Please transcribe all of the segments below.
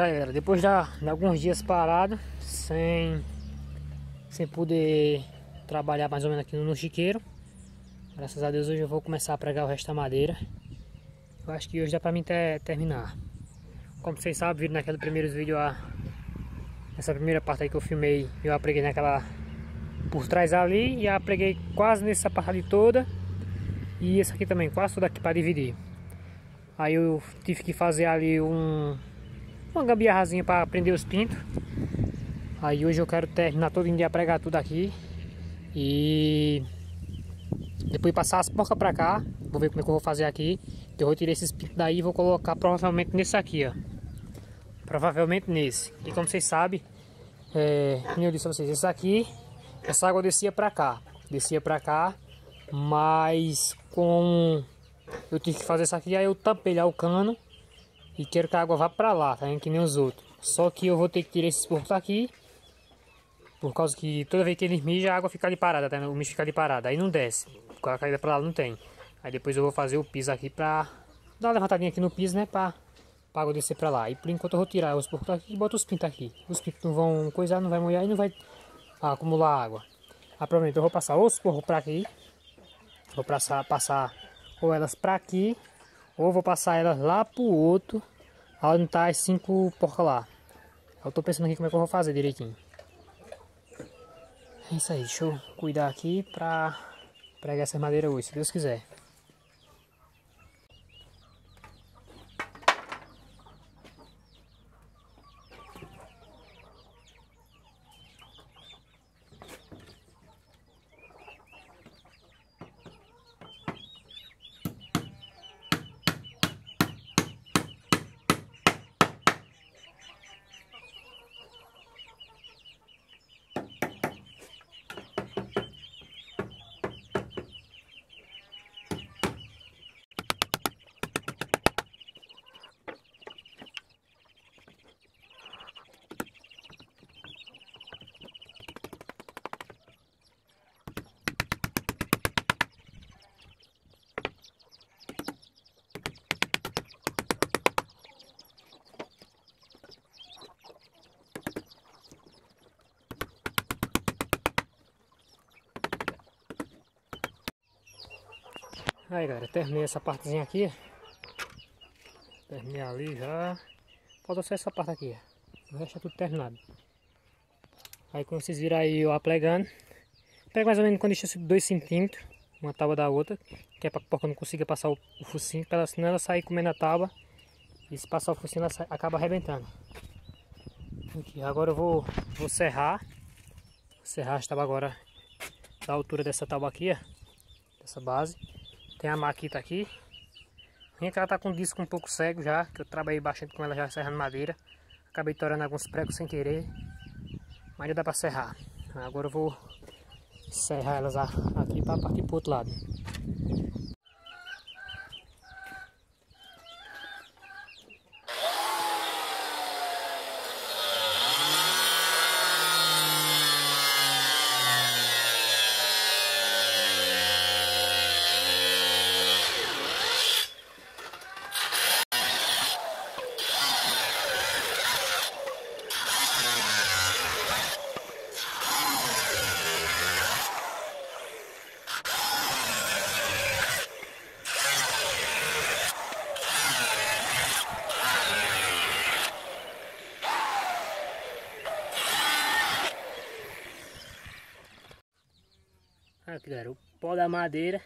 galera, depois de, alguns dias parado, sem, sem poder trabalhar mais ou menos aqui no chiqueiro, graças a Deus hoje eu vou começar a pregar o resto da madeira. Eu acho que hoje dá pra mim ter, terminar. Como vocês sabem, viram naquele primeiro vídeo, a, essa primeira parte aí que eu filmei, eu apreguei naquela por trás ali e apreguei quase nessa parte ali toda. E essa aqui também, quase toda aqui para dividir. Aí eu tive que fazer ali um, uma gambiarrazinha para prender os pintos. Aí hoje eu quero terminar todo dia pregar tudo aqui e depois passar as porcas para cá. Vou ver como é que eu vou fazer aqui. Então, eu vou tirar esses pintos daí e vou colocar provavelmente nesse aqui, ó. Provavelmente nesse. E como vocês sabem, é, como eu disse a vocês, esse aqui, essa água descia para cá. Descia para cá, mas com... Eu tive que fazer isso aqui, aí eu tampei lá o cano e quero que a água vá para lá, tá vendo? Que nem os outros. Só que eu vou ter que tirar esses porcos aqui, Por causa que toda vez que eles mijam, a água fica ali parada, tá vendo? O mijo fica ali parado. Aí não desce. Com a caída para lá não tem. Aí depois eu vou fazer o piso aqui pra dar uma levantadinha aqui no piso, né? Pra, pra água descer pra lá. E por enquanto eu vou tirar os porcos aqui, e boto os pintos aqui. Os pintos não vão coisar, não vai molhar e não vai acumular água. Aproveito, ah, eu vou passar os porcos pra aqui. Vou passar, passar ou elas pra aqui ou vou passar elas lá pro outro, onde tá as cinco porcas lá. Eu tô pensando aqui como é que eu vou fazer direitinho. É isso aí, deixa eu cuidar aqui pra pregar essa madeira hoje, se Deus quiser. Aí galera, terminei essa partezinha aqui. Terminei ali já. Falta só essa parte aqui. O resto é tudo terminado. Aí quando vocês viram aí eu aplegando, pega mais ou menos quando distância de 2 centímetros, uma tábua da outra, que é pra porca não consiga passar o, o focinho, ela, senão ela sai comendo a tábua. E se passar o focinho ela sai, acaba arrebentando. Aqui, agora eu vou, vou serrar. Vou serrar a tábua agora da altura dessa tábua aqui, ó, dessa base. Tem a Maquita aqui. Gente, ela tá com o disco um pouco cego já, que eu trabalhei bastante com ela já serrando madeira. Acabei torando alguns pregos sem querer, mas já dá pra serrar. Agora eu vou serrar elas aqui para partir pro outro lado. pó da madeira,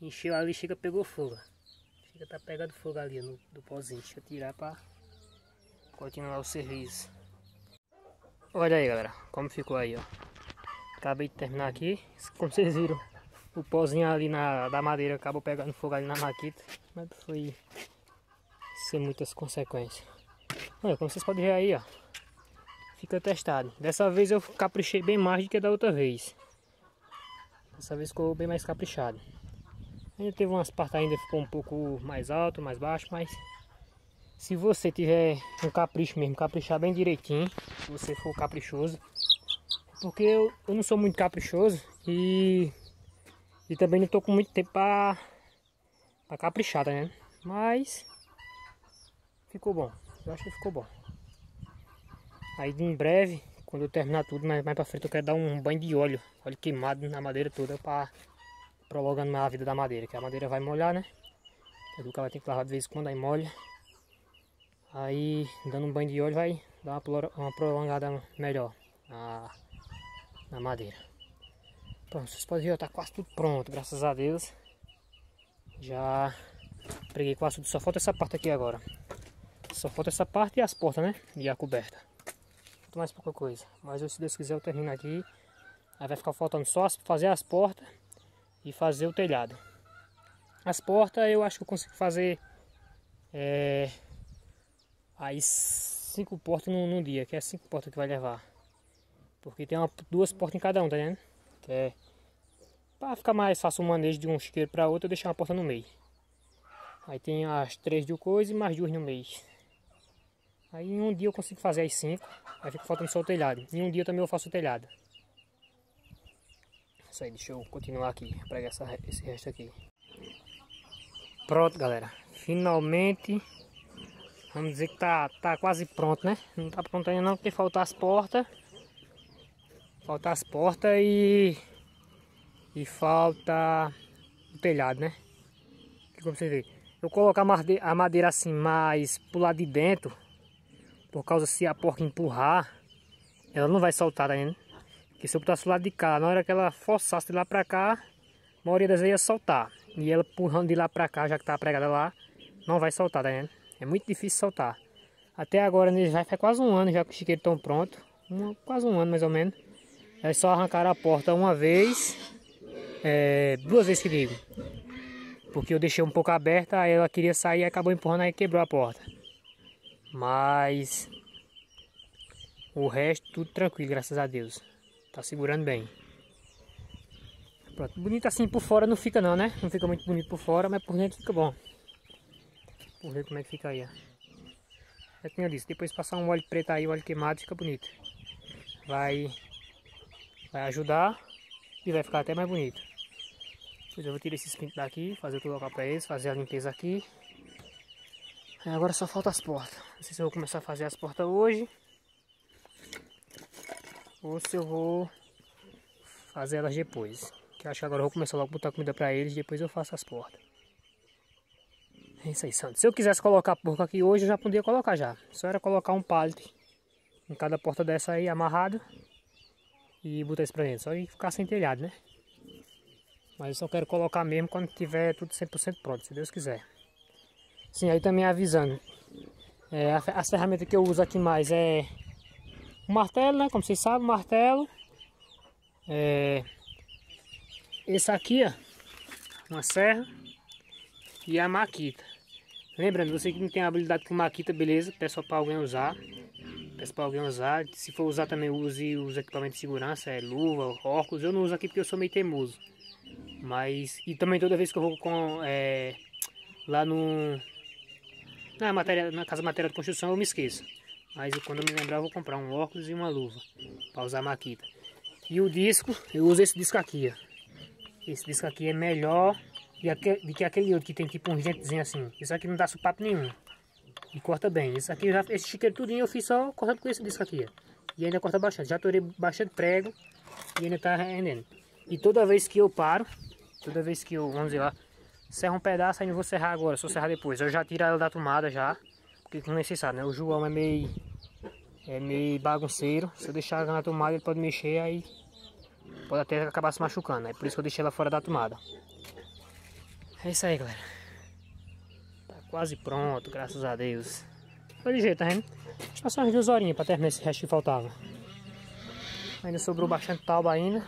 encheu ali, chega, pegou fogo. Chega, tá pegando fogo ali no, do pozinho. Deixa eu tirar para continuar o serviço. Olha aí, galera, como ficou aí, ó. Acabei de terminar aqui. Como vocês viram, o pozinho ali na, da madeira acabou pegando fogo ali na maquita. Mas foi sem muitas consequências. Olha, como vocês podem ver aí, ó. Fica testado. Dessa vez eu caprichei bem mais do que da outra vez. Dessa vez ficou bem mais caprichado. Ainda teve umas partes ainda ficou um pouco mais alto, mais baixo, mas se você tiver um capricho mesmo, caprichar bem direitinho, se você for caprichoso, porque eu, eu não sou muito caprichoso e, e também não estou com muito tempo para caprichar, né? Mas ficou bom, eu acho que ficou bom. Aí em breve quando eu terminar tudo, mais pra frente eu quero dar um banho de óleo. Óleo queimado na madeira toda pra prolongando mais a vida da madeira. Que a madeira vai molhar, né? A duca vai ter que lavar de vez em quando, aí molha. Aí, dando um banho de óleo vai dar uma prolongada melhor na, na madeira. Pronto, vocês podem ver, ó, tá quase tudo pronto, graças a Deus. Já preguei quase tudo, só falta essa parte aqui agora. Só falta essa parte e as portas, né? E a coberta mais pouca coisa. Mas eu, se Deus quiser eu termino aqui. Aí vai ficar faltando só fazer as portas e fazer o telhado. As portas eu acho que eu consigo fazer é, aí cinco portas num, num, dia, que é cinco portas que vai levar. Porque tem uma, duas portas em cada um, tá vendo? Que é para ficar mais fácil o manejo de um chiqueiro para outro, eu deixar uma porta no meio. Aí tem as três de coisa e mais duas no meio. Aí em um dia eu consigo fazer as 5, aí fica faltando só o telhado. Em um dia também eu faço o telhado. Isso aí, deixa eu continuar aqui, pregar essa, esse resto aqui. Pronto, galera. Finalmente, vamos dizer que tá, tá quase pronto, né? Não tá pronto ainda não, porque faltam as portas. Faltam as portas e... E falta o telhado, né? Como vocês veem. Eu colocar a madeira assim mais pro lado de dentro por causa se a porca empurrar, ela não vai soltar ainda. Porque se eu botasse o lado de cá, na hora que ela forçasse de lá pra cá, a maioria das vezes ia soltar. E ela empurrando de lá pra cá, já que tá pregada lá, não vai soltar, ainda. Tá é muito difícil soltar. Até agora, né, já faz quase um ano já que os chiqueiros estão prontos. Um, quase um ano mais ou menos. É só arrancar a porta uma vez, é, duas vezes que digo. Porque eu deixei um pouco aberta, aí ela queria sair e acabou empurrando e quebrou a porta. Mas o resto tudo tranquilo, graças a Deus. Tá segurando bem. Pronto, bonito assim por fora não fica não, né? Não fica muito bonito por fora, mas por dentro fica bom. Vamos ver como é que fica aí, ó. É como eu disse, depois passar um óleo preto aí, óleo queimado, fica bonito. Vai, vai ajudar e vai ficar até mais bonito. Depois eu vou tirar esses pintos daqui, fazer tudo local para eles, fazer a limpeza aqui. Agora só falta as portas. Não sei se eu vou começar a fazer as portas hoje. Ou se eu vou fazer elas depois. Que acho que agora eu vou começar logo a botar comida pra eles e depois eu faço as portas. É isso aí, Santos. Se eu quisesse colocar a porca aqui hoje, eu já podia colocar já. Só era colocar um palito em cada porta dessa aí, amarrado. E botar isso pra dentro. Só ia ficar sem telhado, né? Mas eu só quero colocar mesmo quando tiver tudo 100% pronto, se Deus quiser. Sim, aí também tá avisando. É, a, as ferramentas que eu uso aqui mais é o martelo, né? Como vocês sabem, martelo. É, esse aqui, ó, uma serra e a maquita. Lembrando, você que não tem habilidade com maquita, beleza? Peço para alguém usar. Peço para alguém usar. Se for usar também, use os equipamentos de segurança, é luva, óculos. Eu não uso aqui porque eu sou meio teimoso. Mas, e também toda vez que eu vou com, é, lá no, na, matéria, na casa matéria de construção eu me esqueço. Mas quando eu me lembrar eu vou comprar um óculos e uma luva para usar maquita. E o disco, eu uso esse disco aqui, ó. Esse disco aqui é melhor do que aquele outro que tem tipo um dentezinho assim. Isso aqui não dá supapo nenhum. E corta bem. Isso aqui, já, esse chiqueiro tudinho eu fiz só cortando com esse disco aqui, ó. E ainda corta bastante. Já torei bastante prego e ainda tá rendendo. E toda vez que eu paro, toda vez que eu, vamos dizer lá, serra um pedaço, aí não vou serrar agora, só serrar depois. Eu já tiro ela da tomada já, porque não é necessário né? O João é meio, é meio bagunceiro. Se eu deixar ela na tomada, ele pode mexer, aí pode até acabar se machucando. É né? por isso que eu deixei ela fora da tomada. É isso aí, galera. Tá quase pronto, graças a Deus. Foi de jeito, tá vendo? só umas duas horinhas pra terminar esse resto que faltava. Ainda sobrou bastante tauba ainda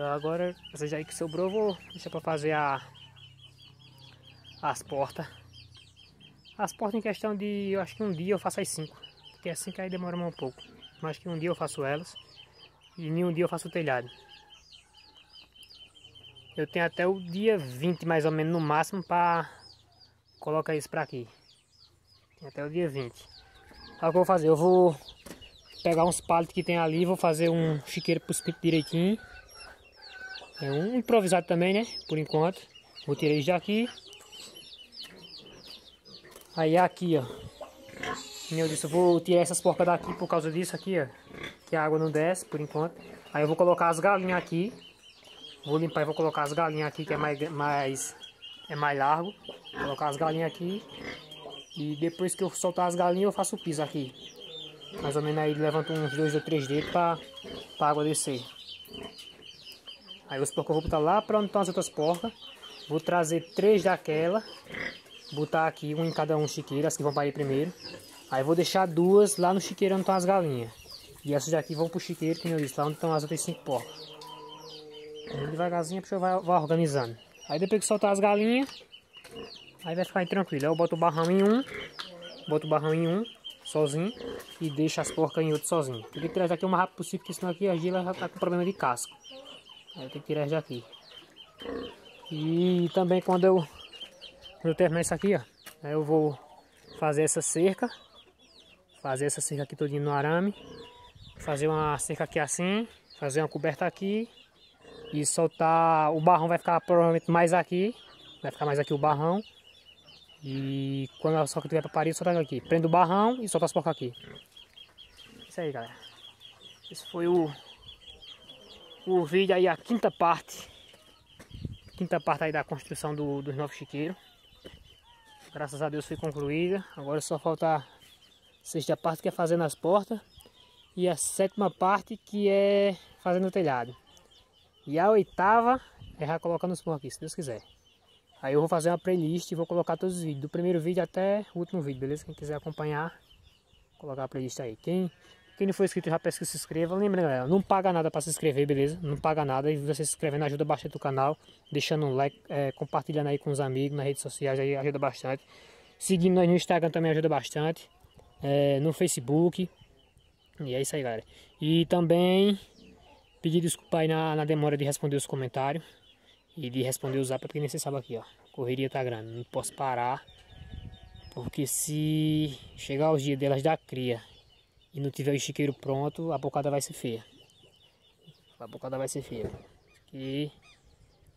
agora, já aí que sobrou, vou deixar para fazer a, as portas. As portas em questão de, eu acho que um dia eu faço as cinco. Porque as cinco aí demora um pouco. Mas que um dia eu faço elas. E nenhum dia eu faço o telhado. Eu tenho até o dia 20 mais ou menos no máximo para colocar isso para aqui. Tem até o dia 20. agora o que eu vou fazer? Eu vou pegar uns palitos que tem ali, vou fazer um chiqueiro para os direitinho. É um improvisado também, né? Por enquanto. Vou tirar isso daqui. Aí aqui, ó. Meu Deus, eu vou tirar essas porcas daqui por causa disso aqui, ó. Que a água não desce, por enquanto. Aí eu vou colocar as galinhas aqui. Vou limpar e vou colocar as galinhas aqui, que é mais, mais, é mais largo. Vou colocar as galinhas aqui. E depois que eu soltar as galinhas, eu faço o piso aqui. Mais ou menos aí, levanto uns dois ou três dedos pra, pra água descer. Aí os porcos eu vou botar lá para onde estão as outras porcas. Vou trazer três daquela. Botar aqui, um em cada um chiqueiro, as que vão aí primeiro. Aí vou deixar duas lá no chiqueiro onde estão as galinhas. E essas daqui vão pro chiqueiro, que eu disse, lá onde estão as outras cinco porcas. Aí devagarzinho a vai, vai organizando. Aí depois que soltar as galinhas, aí vai ficar tranquilo. Aí eu boto o barrão em um, boto o barrão em um, sozinho, e deixo as porcas em outro sozinho. Tem que trazer aqui o mais rápido possível, porque senão aqui a gila já tá com problema de casco. Aí tem que tirar já aqui. E também quando eu, eu terminar isso aqui, ó, eu vou fazer essa cerca. Fazer essa cerca aqui todinha no arame. Fazer uma cerca aqui assim. Fazer uma coberta aqui. E soltar... O barrão vai ficar provavelmente mais aqui. Vai ficar mais aqui o barrão. E quando a soca tiver para parir, solta aqui. Prendo o barrão e solta as porcas aqui. Isso aí, galera. Esse foi o o vídeo aí, a quinta parte. Quinta parte aí da construção do, dos novos chiqueiros. Graças a Deus foi concluída. Agora só falta a sexta parte que é fazendo as portas. E a sétima parte que é fazendo o telhado. E a oitava é já colocando os porcos aqui, se Deus quiser. Aí eu vou fazer uma playlist e vou colocar todos os vídeos, do primeiro vídeo até o último vídeo, beleza? Quem quiser acompanhar, colocar a playlist aí. Quem quem não for inscrito já peço que se inscreva. Lembra, galera, não paga nada para se inscrever, beleza? Não paga nada. E você se inscrevendo ajuda bastante o canal. Deixando um like, é, compartilhando aí com os amigos nas redes sociais aí ajuda bastante. Seguindo nós no Instagram também ajuda bastante. É, no Facebook. E é isso aí, galera. E também pedir desculpa aí na, na demora de responder os comentários. E de responder o zap, porque nem sabe aqui, ó. Correria tá grande, não posso parar. Porque se chegar os dias delas da cria e não tiver o chiqueiro pronto, a bocada vai ser feia. A bocada vai ser feia. E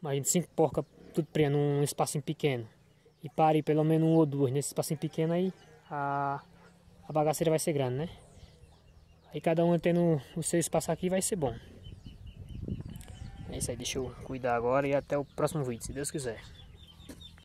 imagina cinco porcas tudo prendo num espacinho pequeno. E pare pelo menos um ou duas nesse espacinho pequeno aí, a, a bagaceira vai ser grande, né? Aí cada um tendo o seu espaço aqui vai ser bom. É isso aí, deixa eu cuidar agora e até o próximo vídeo, se Deus quiser.